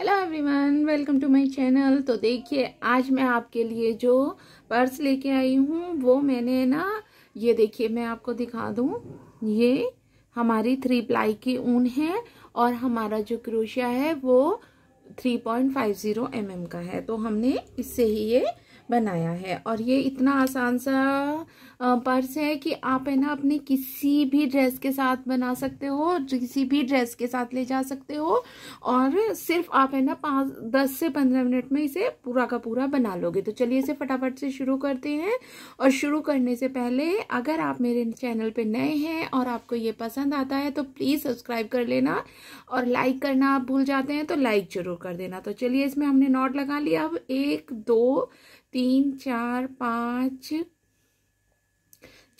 Hello everyone welcome to my channel तो देखिए आज मैं आपके लिए जो पर्स लेके आई हूँ वो मैंने ना ये देखिए मैं आपको दिखा दूँ ये हमारी थ्री प्लाई की ऊन है और हमारा जो क्रोशिया है वो 3.50 पॉइंट mm का है तो हमने इससे ही ये बनाया है और ये इतना आसान सा पर्स है कि आप है ना अपने किसी भी ड्रेस के साथ बना सकते हो किसी भी ड्रेस के साथ ले जा सकते हो और सिर्फ आप है ना पाँच दस से पंद्रह मिनट में इसे पूरा का पूरा बना लोगे तो चलिए इसे फटाफट से शुरू करते हैं और शुरू करने से पहले अगर आप मेरे चैनल पर नए हैं और आपको ये पसंद आता है तो प्लीज़ सब्सक्राइब कर लेना और लाइक करना आप भूल जाते हैं तो लाइक ज़रूर कर देना तो चलिए इसमें हमने नॉट लगा लिया अब एक दो तीन चार पाँच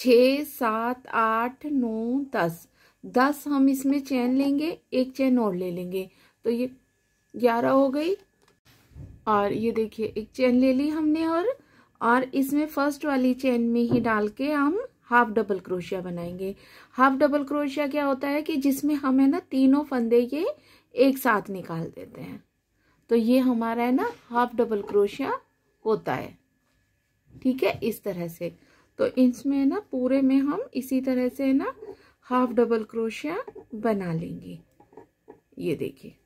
छ सात आठ नौ दस दस हम इसमें चैन लेंगे एक चैन और ले लेंगे तो ये ग्यारह हो गई और ये देखिए एक चैन ले ली हमने और और इसमें फर्स्ट वाली चैन में ही डाल के हम हाफ डबल क्रोशिया बनाएंगे हाफ डबल क्रोशिया क्या होता है कि जिसमें हम है ना तीनों फंदे ये एक साथ निकाल देते हैं तो ये हमारा है ना हाफ डबल क्रोशिया होता है ठीक है इस तरह से तो इसमें ना पूरे में हम इसी तरह से ना हाफ डबल क्रोशिया बना लेंगे ये देखिए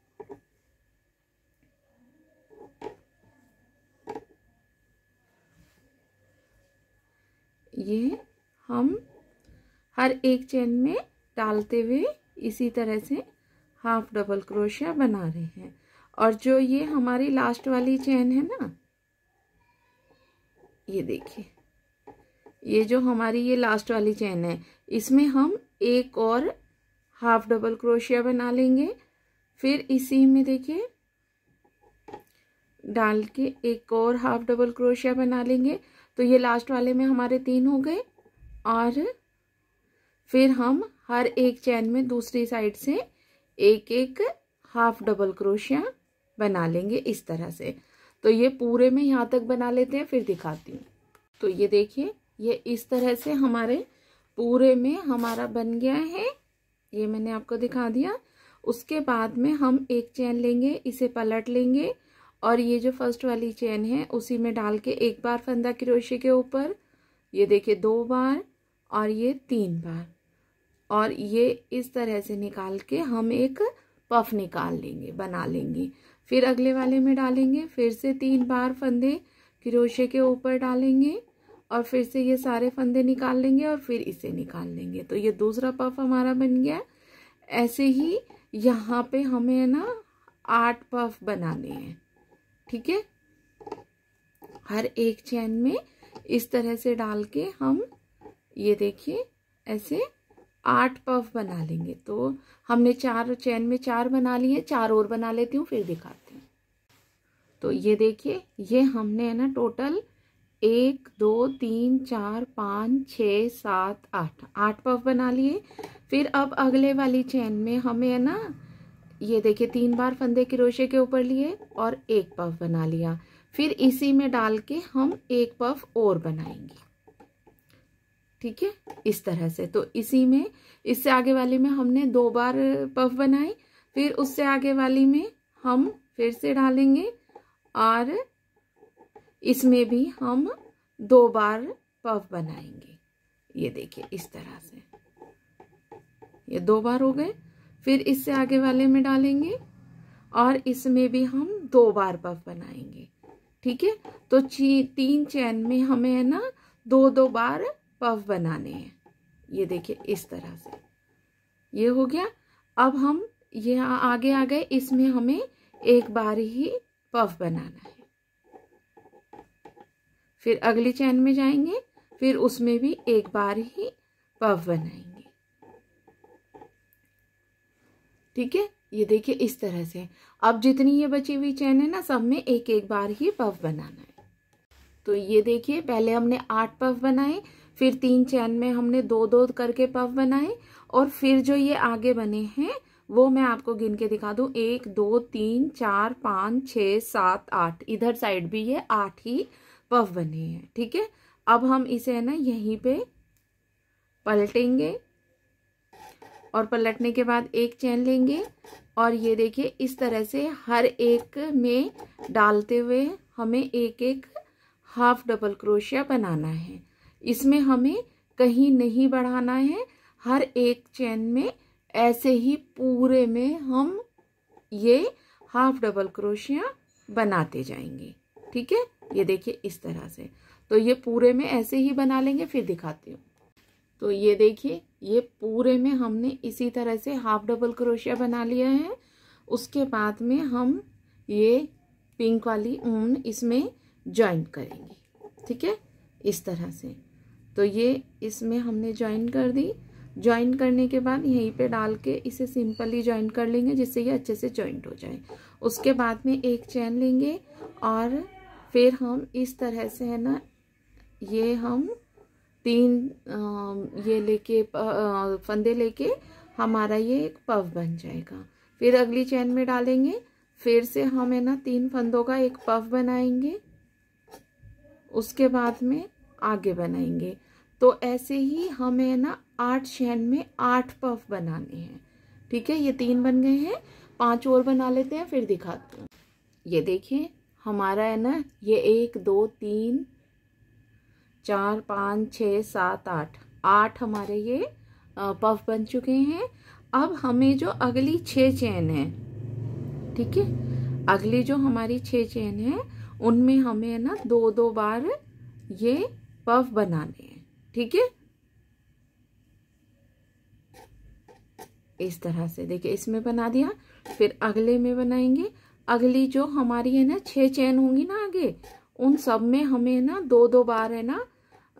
ये हम हर एक चेन में डालते हुए इसी तरह से हाफ डबल क्रोशिया बना रहे हैं और जो ये हमारी लास्ट वाली चेन है ना ये देखिए ये जो हमारी ये लास्ट वाली चैन है इसमें हम एक और हाफ डबल क्रोशिया बना लेंगे फिर इसी में देखिए डाल के एक और हाफ डबल क्रोशिया बना लेंगे तो ये लास्ट वाले में हमारे तीन हो गए और फिर हम हर एक चैन में दूसरी साइड से एक एक हाफ डबल क्रोशिया बना लेंगे इस तरह से तो ये पूरे में यहाँ तक बना लेते हैं फिर दिखाती हूँ तो ये देखिए ये इस तरह से हमारे पूरे में हमारा बन गया है ये मैंने आपको दिखा दिया उसके बाद में हम एक चैन लेंगे इसे पलट लेंगे और ये जो फर्स्ट वाली चैन है उसी में डाल के एक बार फंदा क्रोशे के ऊपर ये देखिए दो बार और ये तीन बार और ये इस तरह से निकाल के हम एक पफ निकाल लेंगे बना लेंगे फिर अगले वाले में डालेंगे फिर से तीन बार फंदे क्रोशे के ऊपर डालेंगे और फिर से ये सारे फंदे निकाल लेंगे और फिर इसे निकाल लेंगे तो ये दूसरा पफ हमारा बन गया ऐसे ही यहाँ पे हमें ना आठ पफ बनाने हैं ठीक है हर एक चैन में इस तरह से डाल के हम ये देखिए ऐसे आठ पफ बना लेंगे तो हमने चार चैन में चार बना लिए चार और बना लेती हूँ फिर दिखाती हूँ तो ये देखिए ये हमने है ना टोटल एक दो तीन चार पाँच छ सात आठ आठ पफ बना लिए फिर अब अगले वाली चैन में हमें है ना ये देखिए तीन बार फंदे क्रोशे के ऊपर लिए और एक पफ बना लिया फिर इसी में डाल के हम एक पफ और बनाएंगे ठीक है इस तरह से तो इसी में इससे आगे वाली में हमने दो बार पफ बनाई फिर उससे आगे वाली में हम फिर से डालेंगे और इसमें भी हम दो बार पफ बनाएंगे ये देखिए इस तरह से ये दो बार हो गए फिर इससे आगे वाले में डालेंगे और इसमें भी हम दो बार पफ बनाएंगे ठीक है तो तीन चैन में हमें है ना दो दो बार पफ बनाने हैं ये देखिए इस तरह से ये हो गया अब हम ये आगे आ गए इसमें हमें एक बार ही पफ बनाना है फिर अगली चैन में जाएंगे फिर उसमें भी एक बार ही पफ बनाएंगे ठीक है ये देखिए इस तरह से अब जितनी ये बची हुई चैन है ना सब में एक एक बार ही पफ बनाना है तो ये देखिए पहले हमने आठ पफ बनाए फिर तीन चैन में हमने दो दो करके पफ बनाए और फिर जो ये आगे बने हैं वो मैं आपको गिन के दिखा दूं एक दो तीन चार पाँच छ सात आठ इधर साइड भी ये आठ ही पफ बने हैं ठीक है थीके? अब हम इसे है ना यहीं पे पलटेंगे और पलटने के बाद एक चैन लेंगे और ये देखिए इस तरह से हर एक में डालते हुए हमें एक एक हाफ डबल क्रोशिया बनाना है इसमें हमें कहीं नहीं बढ़ाना है हर एक चैन में ऐसे ही पूरे में हम ये हाफ डबल क्रोशिया बनाते जाएंगे ठीक है ये देखिए इस तरह से तो ये पूरे में ऐसे ही बना लेंगे फिर दिखाती हूँ तो ये देखिए ये पूरे में हमने इसी तरह से हाफ डबल क्रोशिया बना लिया है उसके बाद में हम ये पिंक वाली ऊन इसमें ज्वाइन करेंगे ठीक है इस तरह से तो ये इसमें हमने ज्वाइन कर दी ज्वाइन करने के बाद यहीं पे डाल के इसे सिंपली ज्वाइन कर लेंगे जिससे ये अच्छे से ज्वाइंट हो जाए उसके बाद में एक चैन लेंगे और फिर हम इस तरह से है ना ये हम तीन ये लेके फंदे लेके हमारा ये एक पफ बन जाएगा फिर अगली चैन में डालेंगे फिर से हम है ना तीन फंदों का एक पफ बनाएंगे उसके बाद में आगे बनाएंगे तो ऐसे ही हमें ना आठ शहन में आठ पफ बनाने हैं ठीक है ये तीन बन गए हैं पांच और बना लेते हैं फिर दिखाते हैं ये देखिए हमारा है ना ये एक दो तीन चार पाँच छ सात आठ आठ हमारे ये पफ बन चुके हैं अब हमें जो अगली छ चैन है ठीक है अगली जो हमारी छ चैन है उनमें हमें ना दो दो बार ये पफ बनाने हैं ठीक है इस तरह से देखिए इसमें बना दिया फिर अगले में बनाएंगे अगली जो हमारी है ना छह चैन होंगी ना आगे उन सब में हमें ना दो दो बार है ना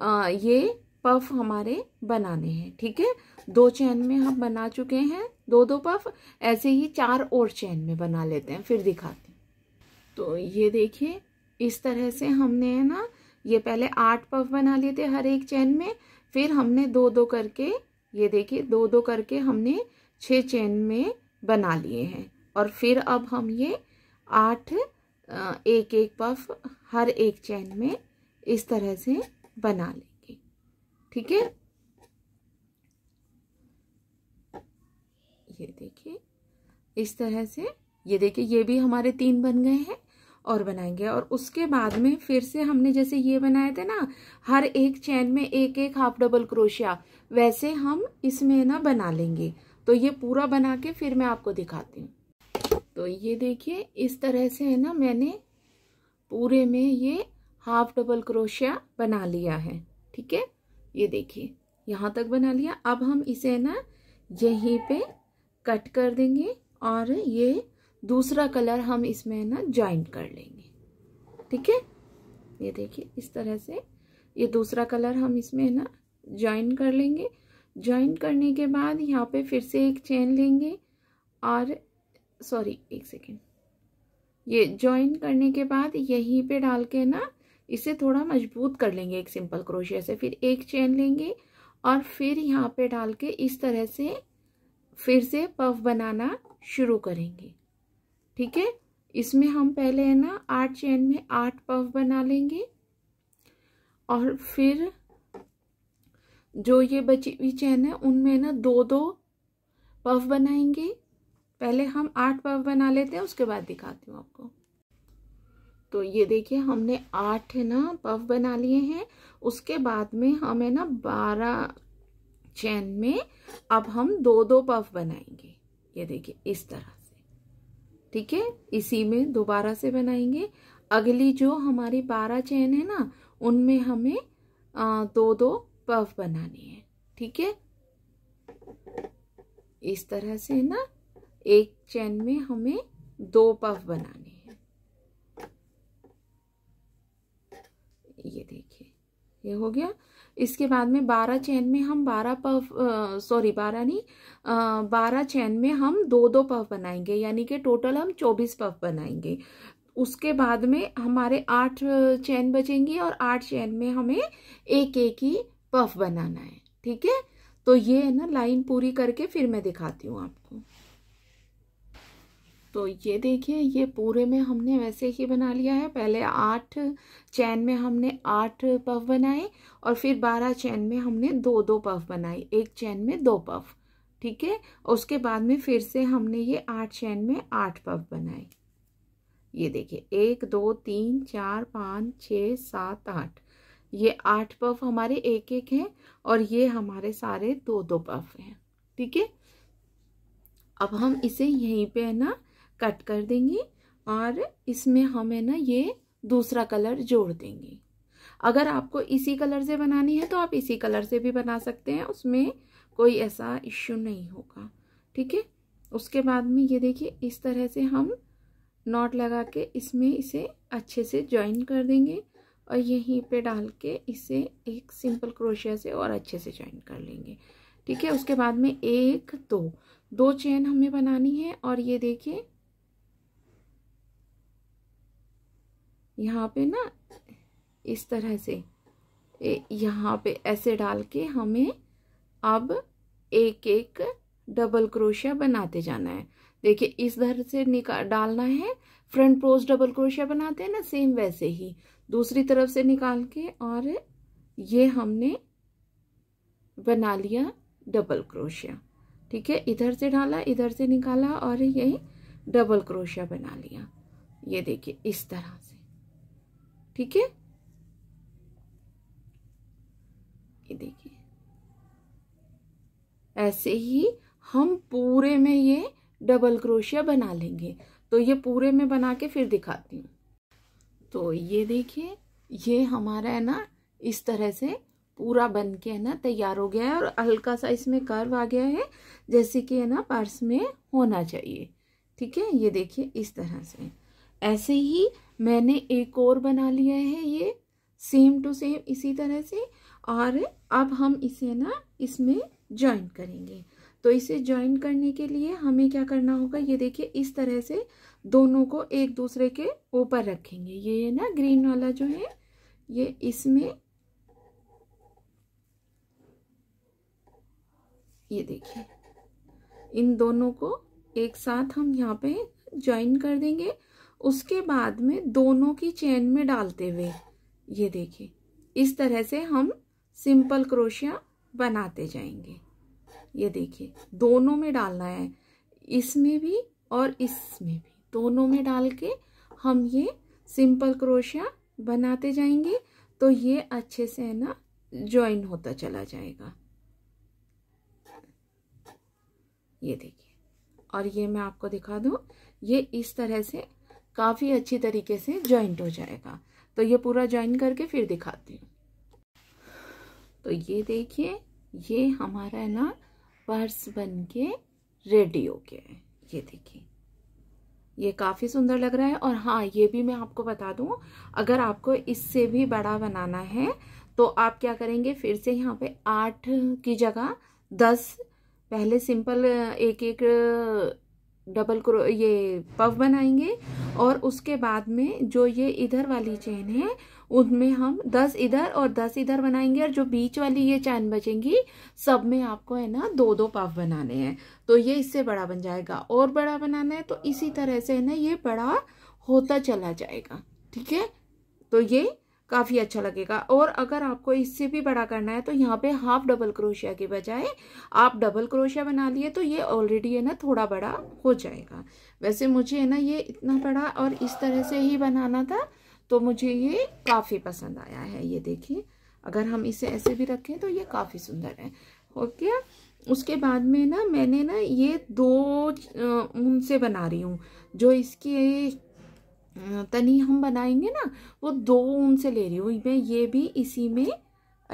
आ, ये पफ हमारे बनाने हैं ठीक है दो चैन में हम बना चुके हैं दो दो पफ ऐसे ही चार और चैन में बना लेते हैं फिर दिखाते हैं तो ये देखिए इस तरह से हमने है ना ये पहले आठ पफ बना लिए थे हर एक चैन में फिर हमने दो दो करके ये देखिए दो दो करके हमने छः चैन में बना लिए हैं और फिर अब हम ये आठ एक एक पफ हर एक चैन में इस तरह से बना लेंगे ठीक है ये देखिए इस तरह से ये देखिए ये भी हमारे तीन बन गए हैं और बनाएंगे और उसके बाद में फिर से हमने जैसे ये बनाए थे ना हर एक चैन में एक एक हाफ डबल क्रोशिया वैसे हम इसमें ना बना लेंगे तो ये पूरा बना के फिर मैं आपको दिखाती हूँ तो ये देखिए इस तरह से है ना मैंने पूरे में ये हाफ डबल क्रोशिया बना लिया है ठीक है ये देखिए यहाँ तक बना लिया अब हम इसे ना यहीं पे कट कर देंगे और ये दूसरा कलर हम इसमें ना ज्वाइन कर लेंगे ठीक है ये देखिए इस तरह से ये दूसरा कलर हम इसमें ना ज्वाइन कर लेंगे ज्वाइन करने के बाद यहाँ पे फिर से एक चेन लेंगे और सॉरी एक सेकेंड ये ज्वाइन करने के बाद यहीं पे डाल के ना इसे थोड़ा मजबूत कर लेंगे एक सिंपल क्रोशिया से फिर एक चेन लेंगे और फिर यहाँ पे डाल के इस तरह से फिर से पफ बनाना शुरू करेंगे ठीक है इसमें हम पहले है ना आठ चैन में आठ पफ बना लेंगे और फिर जो ये बची हुई चैन है उनमें ना दो दो पफ बनाएंगे पहले हम आठ पफ बना लेते हैं उसके बाद दिखाती हूँ आपको तो ये देखिए हमने आठ है ना पफ बना लिए हैं उसके बाद में हम है ना बारह चैन में अब हम दो दो पफ बनाएंगे ये देखिए इस तरह ठीक है इसी में दोबारा से बनाएंगे अगली जो हमारी बारह चैन है ना उनमें हमें आ, दो दो पफ बनानी है ठीक है इस तरह से ना एक चैन में हमें दो पफ बनाने हैं ये देखिए ये हो गया इसके बाद में बारह चैन में हम बारह पफ सॉरी बारह नहीं बारह चैन में हम दो दो पफ बनाएंगे यानी कि टोटल हम चौबीस पफ बनाएंगे उसके बाद में हमारे आठ चैन बचेंगे और आठ चैन में हमें एक एक ही पफ बनाना है ठीक है तो ये है ना लाइन पूरी करके फिर मैं दिखाती हूँ आपको तो ये देखिए ये पूरे में हमने वैसे ही बना लिया है पहले आठ चैन में हमने आठ पफ बनाए और फिर बारह चैन में हमने दो दो पफ बनाए एक चैन में दो पफ ठीक है उसके बाद में फिर से हमने ये आठ चैन में आठ पफ बनाए ये देखिए एक दो तीन चार पाँच छ सात आठ ये आठ पफ हमारे एक एक हैं और ये हमारे सारे दो दो पफ हैं ठीक है अब हम इसे यहीं पे है ना कट कर देंगे और इसमें हमें ना ये दूसरा कलर जोड़ देंगे अगर आपको इसी कलर से बनानी है तो आप इसी कलर से भी बना सकते हैं उसमें कोई ऐसा इश्यू नहीं होगा ठीक है उसके बाद में ये देखिए इस तरह से हम नॉट लगा के इसमें इसे अच्छे से ज्वाइन कर देंगे और यहीं पे डाल के इसे एक सिंपल क्रोशिया से और अच्छे से ज्वाइन कर लेंगे ठीक है उसके बाद में एक दो दो चेन हमें बनानी है और ये देखिए यहाँ पे ना इस तरह से यहाँ पे ऐसे डाल के हमें अब एक एक डबल क्रोशिया बनाते जाना है देखिए इस तरह से निकाल डालना है फ्रंट पोज डबल क्रोशिया बनाते हैं ना सेम वैसे ही दूसरी तरफ से निकाल के और ये हमने बना लिया डबल क्रोशिया ठीक है इधर से डाला इधर से निकाला और यही डबल क्रोशिया बना लिया ये देखिए इस तरह से ठीक है ये देखिए ऐसे ही हम पूरे में ये डबल क्रोशिया बना लेंगे तो ये पूरे में बना के फिर दिखाती हूँ तो ये देखिए ये हमारा है ना इस तरह से पूरा बन के है ना तैयार हो गया है और हल्का सा इसमें कर्व आ गया है जैसे कि है ना पर्स में होना चाहिए ठीक है ये देखिए इस तरह से ऐसे ही मैंने एक और बना लिया है ये सेम टू सेम इसी तरह से और अब हम इसे ना इसमें ज्वाइन करेंगे तो इसे ज्वाइन करने के लिए हमें क्या करना होगा ये देखिए इस तरह से दोनों को एक दूसरे के ऊपर रखेंगे ये ना ग्रीन वाला जो है ये इसमें ये देखिए इन दोनों को एक साथ हम यहाँ पे ज्वाइन कर देंगे उसके बाद में दोनों की चेन में डालते हुए ये देखिए इस तरह से हम सिंपल क्रोशिया बनाते जाएंगे ये देखिए दोनों में डालना है इसमें भी और इसमें भी दोनों में डाल के हम ये सिंपल क्रोशिया बनाते जाएंगे तो ये अच्छे से है ना ज्वाइन होता चला जाएगा ये देखिए और ये मैं आपको दिखा दूँ ये इस तरह से काफ़ी अच्छी तरीके से जॉइंट हो जाएगा तो ये पूरा जॉइन करके फिर दिखाती हूँ तो ये देखिए ये हमारा है ना पर्स बन के रेडी हो गया है ये देखिए ये काफ़ी सुंदर लग रहा है और हाँ ये भी मैं आपको बता दूँ अगर आपको इससे भी बड़ा बनाना है तो आप क्या करेंगे फिर से यहाँ पे आठ की जगह दस पहले सिंपल एक एक डबल क्रो ये पव बनाएंगे और उसके बाद में जो ये इधर वाली चेन है उनमें हम दस इधर और दस इधर बनाएंगे और जो बीच वाली ये चैन बचेंगी सब में आपको है ना दो दो पव बनाने हैं तो ये इससे बड़ा बन जाएगा और बड़ा बनाना है तो इसी तरह से है ना ये बड़ा होता चला जाएगा ठीक है तो ये काफ़ी अच्छा लगेगा और अगर आपको इससे भी बड़ा करना है तो यहाँ पे हाफ डबल क्रोशिया के बजाय आप डबल क्रोशिया बना लिए तो ये ऑलरेडी है ना थोड़ा बड़ा हो जाएगा वैसे मुझे है ना ये इतना बड़ा और इस तरह से ही बनाना था तो मुझे ये काफ़ी पसंद आया है ये देखिए अगर हम इसे ऐसे भी रखें तो ये काफ़ी सुंदर है ओके उसके बाद में ना मैंने ना ये दो उनसे बना रही हूँ जो इसकी तनी हम बनाएंगे ना वो दो ऊन से ले रही हूँ मैं ये भी इसी में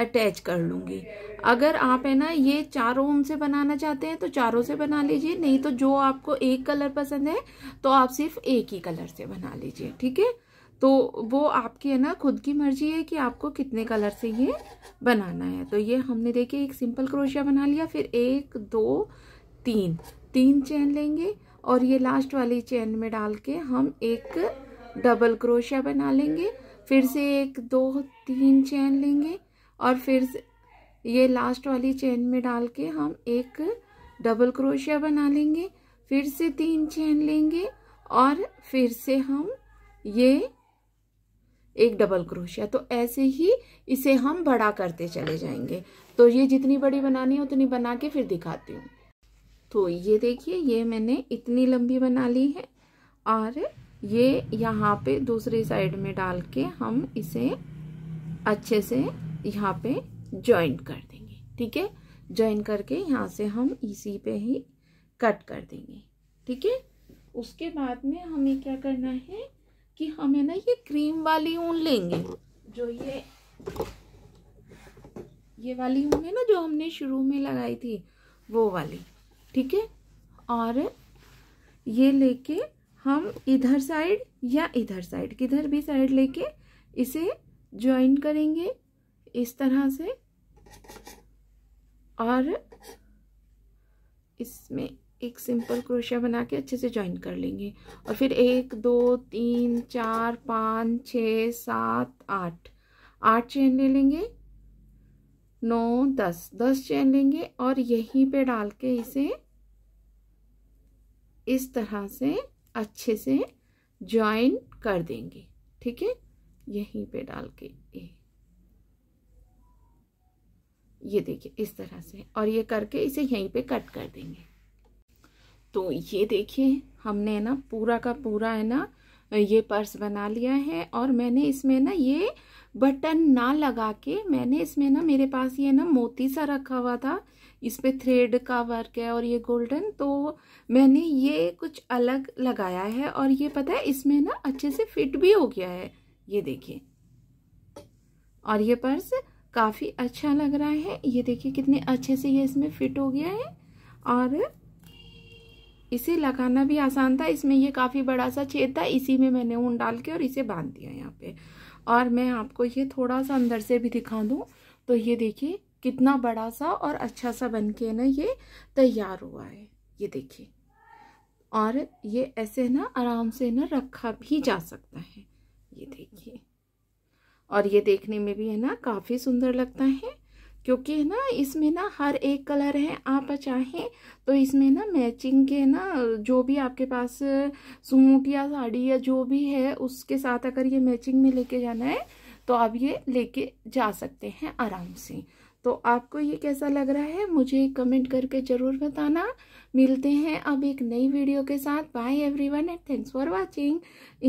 अटैच कर लूँगी अगर आप है ना ये चारों ऊन से बनाना चाहते हैं तो चारों से बना लीजिए नहीं तो जो आपको एक कलर पसंद है तो आप सिर्फ एक ही कलर से बना लीजिए ठीक है तो वो आपकी है ना खुद की मर्जी है कि आपको कितने कलर से ये बनाना है तो ये हमने देखिए एक सिंपल क्रोशिया बना लिया फिर एक दो तीन तीन चैन लेंगे और ये लास्ट वाली चैन में डाल के हम एक डबल क्रोशिया बना लेंगे फिर से एक दो तीन चैन लेंगे और फिर ये लास्ट वाली चैन में डाल के हम एक डबल क्रोशिया बना लेंगे फिर से तीन चैन लेंगे और फिर से हम ये एक डबल क्रोशिया तो ऐसे ही इसे हम बड़ा करते चले जाएंगे तो ये जितनी बड़ी बनानी है उतनी बना के फिर दिखाती हूँ तो ये देखिए ये मैंने इतनी लंबी बना ली है और ये यहाँ पे दूसरी साइड में डाल के हम इसे अच्छे से यहाँ पे ज्वाइन कर देंगे ठीक है ज्वाइन करके यहाँ से हम इसी e पे ही कट कर देंगे ठीक है उसके बाद में हमें क्या करना है कि हमें ना ये क्रीम वाली ऊन लेंगे जो ये ये वाली ऊन है ना जो हमने शुरू में लगाई थी वो वाली ठीक है और ये लेके हम इधर साइड या इधर साइड किधर भी साइड लेके इसे ज्वाइन करेंगे इस तरह से और इसमें एक सिंपल क्रोशिया बना के अच्छे से ज्वाइन कर लेंगे और फिर एक दो तीन चार पाँच छ सात आठ आठ चेन ले लेंगे नौ दस दस चेन लेंगे और यहीं पे डाल के इसे इस तरह से अच्छे से ज्वाइन कर देंगे ठीक है यहीं पे डाल के ए ये देखिए इस तरह से और ये करके इसे यहीं पे कट कर देंगे तो ये देखिए हमने ना पूरा का पूरा है ना ये पर्स बना लिया है और मैंने इसमें ना ये बटन ना लगा के मैंने इसमें ना मेरे पास ये ना मोती सा रखा हुआ था इस पर थ्रेड का वर्क है और ये गोल्डन तो मैंने ये कुछ अलग लगाया है और ये पता है इसमें ना अच्छे से फिट भी हो गया है ये देखिए और ये पर्स काफ़ी अच्छा लग रहा है ये देखिए कितने अच्छे से ये इसमें फिट हो गया है और इसे लगाना भी आसान था इसमें ये काफ़ी बड़ा सा छेद था इसी में मैंने ऊन डाल के और इसे बांध दिया यहाँ पे और मैं आपको ये थोड़ा सा अंदर से भी दिखा दूँ तो ये देखिए कितना बड़ा सा और अच्छा सा बन के ना ये तैयार हुआ है ये देखिए और ये ऐसे ना आराम से ना रखा भी जा सकता है ये देखिए और ये देखने में भी है ना काफ़ी सुंदर लगता है क्योंकि है ना इसमें ना हर एक कलर है आप चाहें तो इसमें ना मैचिंग के ना जो भी आपके पास सूट या साड़ी या जो भी है उसके साथ अगर ये मैचिंग में लेके जाना है तो आप ये लेके जा सकते हैं आराम से तो आपको ये कैसा लग रहा है मुझे कमेंट करके ज़रूर बताना मिलते हैं अब एक नई वीडियो के साथ bye everyone and thanks for watching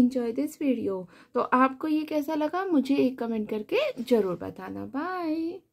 enjoy this video तो आपको ये कैसा लगा मुझे एक कमेंट करके ज़रूर बताना बाय